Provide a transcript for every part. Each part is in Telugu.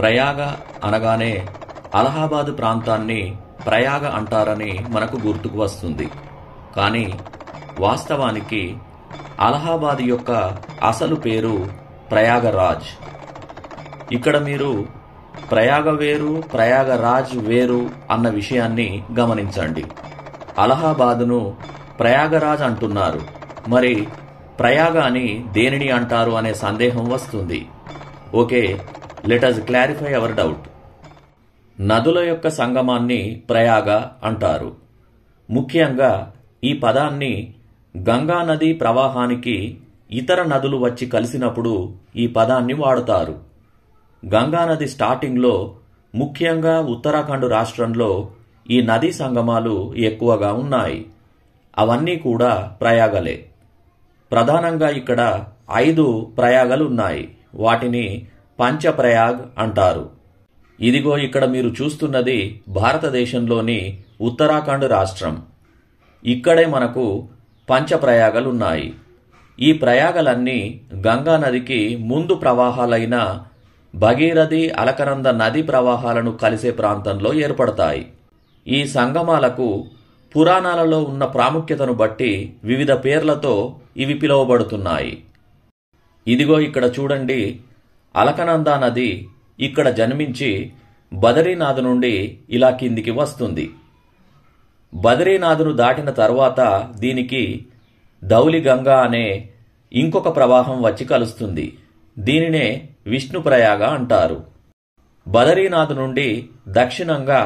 ప్రయాగ అనగానే అలహాబాద్ ప్రాంతాన్ని ప్రయాగ అంటారని మనకు గుర్తుకు వస్తుంది కానీ వాస్తవానికి అలహాబాద్ యొక్క అసలు పేరు ప్రయాగరాజ్ ఇక్కడ మీరు ప్రయాగ వేరు ప్రయాగరాజ్ వేరు అన్న విషయాన్ని గమనించండి అలహాబాద్ను ప్రయాగరాజ్ అంటున్నారు మరి ప్రయాగ అని దేనిని అంటారు అనే సందేహం వస్తుంది okay let us clarify our doubt నదుల యొక్క సంగమాన్ని ప్రయాగ అంటారు ముఖ్యంగా ఈ పదాన్ని గంగా నది ప్రవాహానికి ఇతర నదులు వచ్చి కలిసినప్పుడు ఈ పదాన్ని వాడుతారు గంగానది స్టార్టింగ్లో ముఖ్యంగా ఉత్తరాఖండ్ రాష్ట్రంలో ఈ నదీ సంగమాలు ఎక్కువగా ఉన్నాయి అవన్నీ కూడా ప్రయాగలే ప్రధానంగా ఇక్కడ ఐదు ప్రయాగలున్నాయి వాటిని పంచప్రయాగ్ అంటారు ఇదిగో ఇక్కడ మీరు చూస్తున్నది భారతదేశంలోని ఉత్తరాఖండ్ రాష్ట్రం ఇక్కడే మనకు పంచప్రయాగలున్నాయి ఈ ప్రయాగలన్నీ గంగా నదికి ముందు ప్రవాహాలైన భగీరథి అలకనంద నది ప్రవాహాలను కలిసే ప్రాంతంలో ఏర్పడతాయి ఈ సంగమాలకు పురాణాలలో ఉన్న ప్రాముఖ్యతను బట్టి వివిధ పేర్లతో ఇవి పిలువబడుతున్నాయి ఇదిగో ఇక్కడ చూడండి అలకనందా నది ఇక్కడ జన్మించి బదరీనాథ్ నుండి ఇలా కిందికి వస్తుంది బదరీనాథ్ను దాటిన తర్వాత దీనికి ధౌలి గంగా అనే ఇంకొక ప్రవాహం వచ్చి కలుస్తుంది దీనినే విష్ణుప్రయాగ అంటారు బదరీనాథ్ నుండి దక్షిణంగా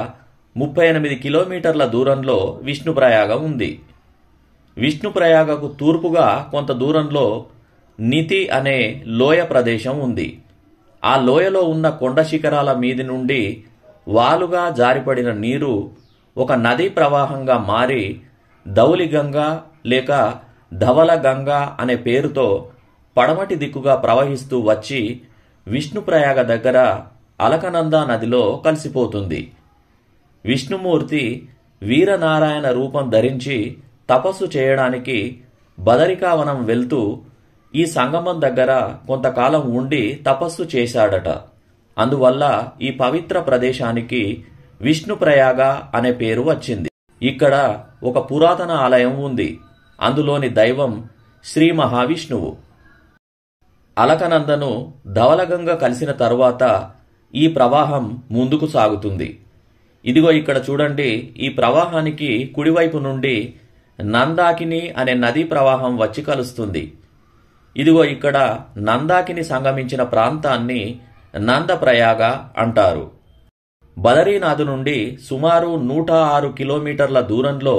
ముప్పై ఎనిమిది కిలోమీటర్ల దూరంలో విష్ణుప్రయాగ ఉంది విష్ణుప్రయాగకు తూర్పుగా కొంత దూరంలో నితి అనే లోయ ప్రదేశం ఉంది ఆ లోయలో ఉన్న కొండ శిఖరాల మీది నుండి వాలుగా జారిపడిన నీరు ఒక నదీ ప్రవాహంగా మారి ధౌలిగంగ లేక ధవలగంగ అనే పేరుతో పడమటి దిక్కుగా ప్రవహిస్తూ వచ్చి విష్ణుప్రయాగ దగ్గర అలకనంద నదిలో కలిసిపోతుంది విష్ణుమూర్తి వీరనారాయణ రూపం ధరించి తపస్సు చేయడానికి బదరికావనం వెళ్తూ ఈ సంగమం దగ్గర కొంతకాలం ఉండి తపస్సు చేశాడట అందువల్ల ఈ పవిత్ర ప్రదేశానికి విష్ణుప్రయాగ అనే పేరు వచ్చింది ఇక్కడ ఒక పురాతన ఆలయం ఉంది అందులోని దైవం శ్రీ మహావిష్ణువు అలకనందను ధవలగంగ కలిసిన తరువాత ఈ ప్రవాహం ముందుకు సాగుతుంది ఇదిగో ఇక్కడ చూడండి ఈ ప్రవాహానికి కుడివైపు నుండి నందాకిని అనే నదీ ప్రవాహం వచ్చి కలుస్తుంది ఇదిగో ఇక్కడ నందాకిని సంగమించిన ప్రాంతాన్ని నందప్రయాగ అంటారు బదరీనాథ్ నుండి సుమారు నూట ఆరు కిలోమీటర్ల దూరంలో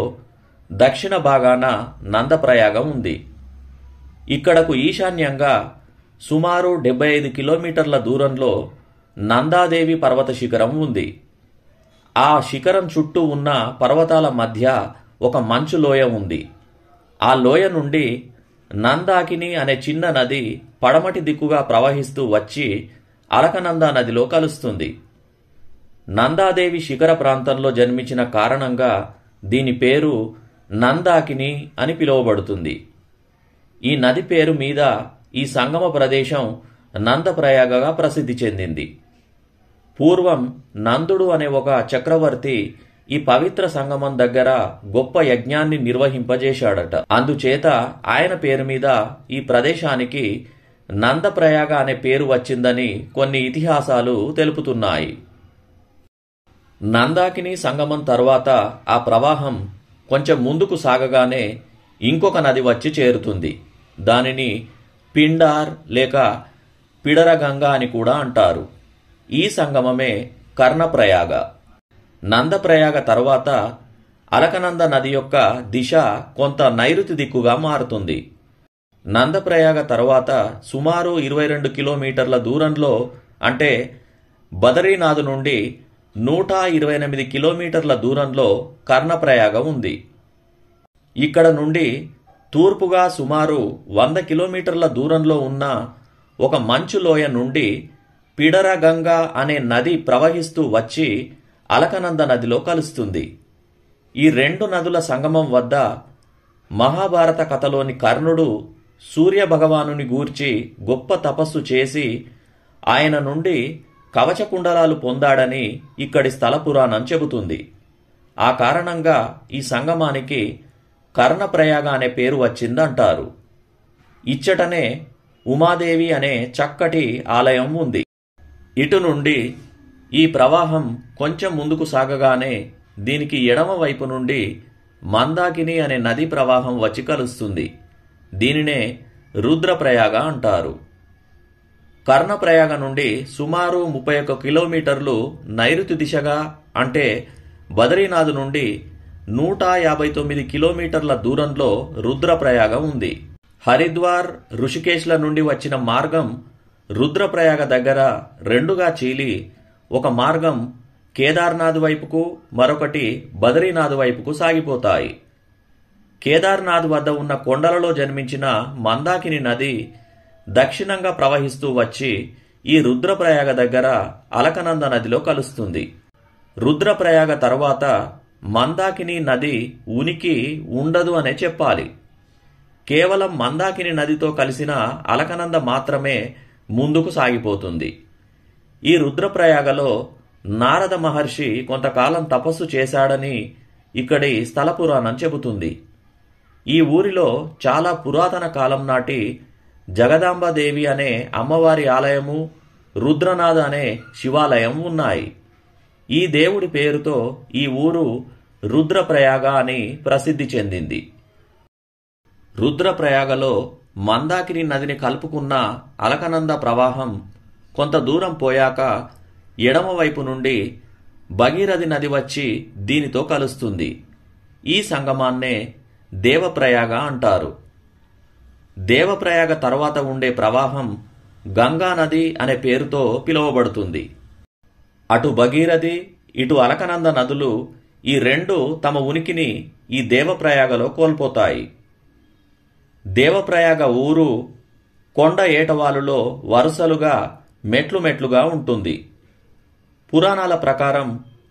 దక్షిణ భాగాన నందప్రయాగం ఉంది ఇక్కడకు ఈశాన్యంగా సుమారు డెబ్బై ఐదు కిలోమీటర్ల దూరంలో నందాదేవి పర్వత శిఖరం ఉంది ఆ శిఖరం చుట్టూ ఉన్న పర్వతాల మధ్య ఒక మంచు లోయ ఉంది ఆ లోయ నుండి నందాకిని అనే చిన్న నది పడమటి దిక్కుగా ప్రవహిస్తూ వచ్చి అలకనందా నదిలో కలుస్తుంది నందాదేవి శిఖర ప్రాంతంలో జన్మించిన కారణంగా దీని పేరు నందాకిని అని పిలువబడుతుంది ఈ నది పేరు మీద ఈ సంగమ ప్రదేశం నందప్రయాగగా ప్రసిద్ధి చెందింది పూర్వం నందుడు అనే ఒక చక్రవర్తి ఈ పవిత్ర సంగమం దగ్గర గొప్ప యజ్ఞాన్ని నిర్వహింపజేశాడట అందుచేత ఆయన పేరు మీద ఈ ప్రదేశానికి నందప్రయాగ అనే పేరు వచ్చిందని కొన్ని ఇతిహాసాలు తెలుపుతున్నాయి నందాకిని సంగమం తర్వాత ఆ ప్రవాహం కొంచెం ముందుకు సాగగానే ఇంకొక నది వచ్చి చేరుతుంది దానిని పిండార్ లేక పిడరగంగా అని కూడా అంటారు ఈ సంగమమే కర్ణప్రయాగ నందప్రయాగ తర్వాత అలకనంద నది యొక్క దిశ కొంత నైరుతి దిక్కుగా మారుతుంది నందప్రయాగ తర్వాత సుమారు ఇరవై రెండు కిలోమీటర్ల దూరంలో అంటే బదరీనాథ్ నుండి నూట ఇరవై ఎనిమిది కిలోమీటర్ల దూరంలో కర్ణప్రయాగ ఉంది ఇక్కడ నుండి తూర్పుగా సుమారు వంద కిలోమీటర్ల దూరంలో ఉన్న ఒక మంచులోయ నుండి పిడరగంగా అనే నది ప్రవహిస్తూ వచ్చి అలకనంద నదిలో కలుస్తుంది ఈ రెండు నదుల సంగమం వద్ద మహాభారత కథలోని కర్ణుడు సూర్యభగవానుని గూర్చి గొప్ప తపస్సు చేసి ఆయన నుండి కవచకుండలాలు పొందాడని ఇక్కడి స్థల పురాణం చెబుతుంది ఆ కారణంగా ఈ సంగమానికి కర్ణప్రయాగ అనే పేరు వచ్చిందంటారు ఇచ్చటనే ఉమాదేవి అనే చక్కటి ఆలయం ఉంది ఇటు నుండి ఈ ప్రవాహం కొంచెం ముందుకు సాగగానే దీనికి ఎడమ వైపు నుండి మందాకిని అనే నది ప్రవాహం వచ్చి కలుస్తుంది దీనినే రుద్రప్రయాగ అంటారు కర్ణప్రయాగ నుండి సుమారు ముప్పై ఒక్క కిలోమీటర్లు నైరుతి దిశగా అంటే బదరీనాథ్ నుండి నూట యాభై తొమ్మిది కిలోమీటర్ల దూరంలో రుద్రప్రయాగ ఉంది హరిద్వార్ ఋషికేశ్ల నుండి వచ్చిన మార్గం రుద్రప్రయాగ దగ్గర రెండుగా చీలి ఒక మార్గం కేదార్నాథ్ వైపుకు మరొకటి బదరీనాథ్ వైపుకు సాగిపోతాయి కేదార్నాథ్ వద్ద ఉన్న కొండలలో జన్మించిన మందాకిని నది దక్షిణంగా ప్రవహిస్తూ వచ్చి ఈ రుద్రప్రయాగ దగ్గర అలకనంద నదిలో కలుస్తుంది రుద్రప్రయాగ తర్వాత మందాకిని నది ఉనికి ఉండదు అనే చెప్పాలి కేవలం మందాకిని నదితో కలిసిన అలకనంద మాత్రమే ముందుకు సాగిపోతుంది ఈ రుద్రప్రయాగలో నారద మహర్షి కొంతకాలం తపస్సు చేశాడని ఇక్కడి స్థల పురాణం చెబుతుంది ఈ ఊరిలో చాలా పురాతన కాలం నాటి జగదాంబదేవి అనే అమ్మవారి ఆలయము రుద్రనాథ అనే శివాలయం ఉన్నాయి ఈ దేవుడి పేరుతో ఈ ఊరు రుద్రప్రయాగ అని ప్రసిద్ధి చెందింది రుద్రప్రయాగలో మందాకిని నదిని కలుపుకున్న అలకనంద ప్రవాహం కొంత దూరం పోయాక ఎడమవైపు నుండి భగీరథి నది వచ్చి దీనితో కలుస్తుంది ఈ సంగమాన్నే దేవప్రయాగ అంటారు దేవప్రయాగ తర్వాత ఉండే ప్రవాహం గంగా నది అనే పేరుతో పిలువబడుతుంది అటు భగీరథి ఇటు అలకనంద నదులు ఈ రెండు తమ ఉనికిని ఈ దేవప్రయాగలో కోల్పోతాయి దేవప్రయాగ ఊరు కొండ ఏటవాలులో వరుసలుగా మెట్లు మెట్లుగా ఉంటుంది పురాణాల ప్రకారం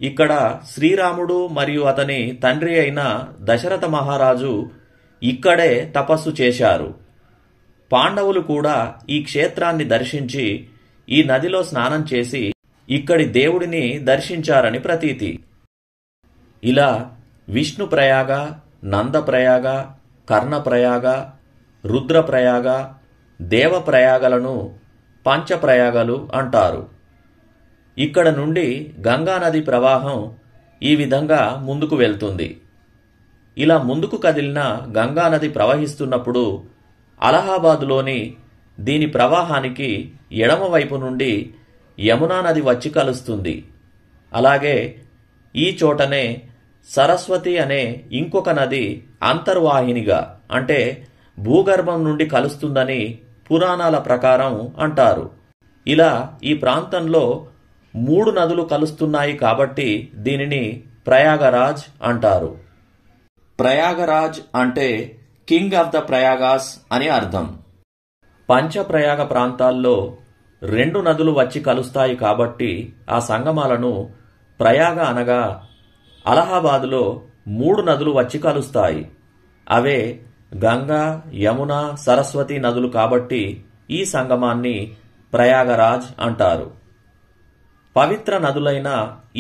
ఇక్కడ శ్రీరాముడు మరియు అతని తండ్రి అయిన దశరథ మహారాజు ఇక్కడే తపస్సు చేశారు పాండవులు కూడా ఈ క్షేత్రాన్ని దర్శించి ఈ నదిలో స్నానం చేసి ఇక్కడి దేవుడిని దర్శించారని ప్రతీతి ఇలా విష్ణుప్రయాగ నందప్రయాగ కర్ణప్రయాగ రుద్రప్రయాగ దేవప్రయాగలను పంచప్రయాగాలు అంటారు ఇక్కడ నుండి గంగానది ప్రవాహం ఈ విధంగా ముందుకు వెళ్తుంది ఇలా ముందుకు కదిలిన గంగానది ప్రవహిస్తున్నప్పుడు అలహాబాదులోని దీని ప్రవాహానికి ఎడమవైపు నుండి యమునా నది వచ్చి కలుస్తుంది అలాగే ఈ చోటనే సరస్వతి అనే ఇంకొక నది అంతర్వాహినిగా అంటే భూగర్భం నుండి కలుస్తుందని పురాణాల ప్రకారం అంటారు ఇలా ఈ ప్రాంతంలో మూడు నదులు కలుస్తున్నాయి కాబట్టి దీనిని ప్రయాగరాజ్ అంటారు ప్రయాగరాజ్ అంటే కింగ్ ఆఫ్ ద ప్రయాగాస్ అని అర్థం పంచప్రయాగ ప్రాంతాల్లో రెండు నదులు వచ్చి కలుస్తాయి కాబట్టి ఆ సంగమాలను ప్రయాగ అనగా అలహాబాదులో మూడు నదులు వచ్చి కలుస్తాయి అవే గంగా యమున సరస్వతి నదులు కాబట్టి ఈ సంగమాన్ని ప్రయాగరాజ్ అంటారు పవిత్ర నదులైన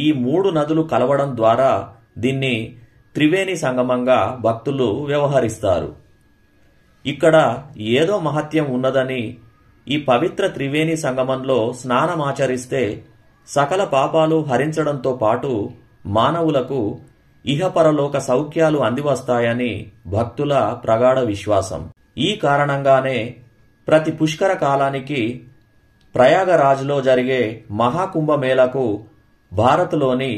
ఈ మూడు నదులు కలవడం ద్వారా దీన్ని త్రివేణి సంగమంగా భక్తులు వ్యవహరిస్తారు ఇక్కడ ఏదో మహత్యం ఉన్నదని ఈ పవిత్ర త్రివేణి సంగమంలో స్నానమాచరిస్తే సకల పాపాలు హరించడంతో పాటు మానవులకు ఇహపరలోక సౌఖ్యాలు అందివస్తాయని భక్తుల ప్రగాఢ విశ్వాసం ఈ కారణంగానే ప్రతి పుష్కర కాలానికి ప్రయాగరాజ్లో జరిగే మహాకుంభమేళకు భారత్లోని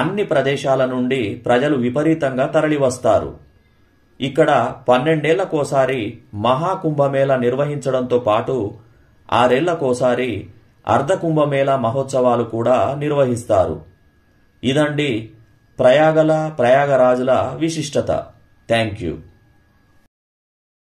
అన్ని ప్రదేశాల నుండి ప్రజలు విపరీతంగా తరలివస్తారు ఇక్కడ పన్నెండేళ్లకోసారి మహాకుంభమేళ నిర్వహించడంతో పాటు ఆరేళ్లకోసారి అర్ధకుంభమేళ మహోత్సవాలు కూడా నిర్వహిస్తారు ఇదండి ప్రయాగల ప్రయాగరాజుల విశిష్టత థ్యాంక్ యూ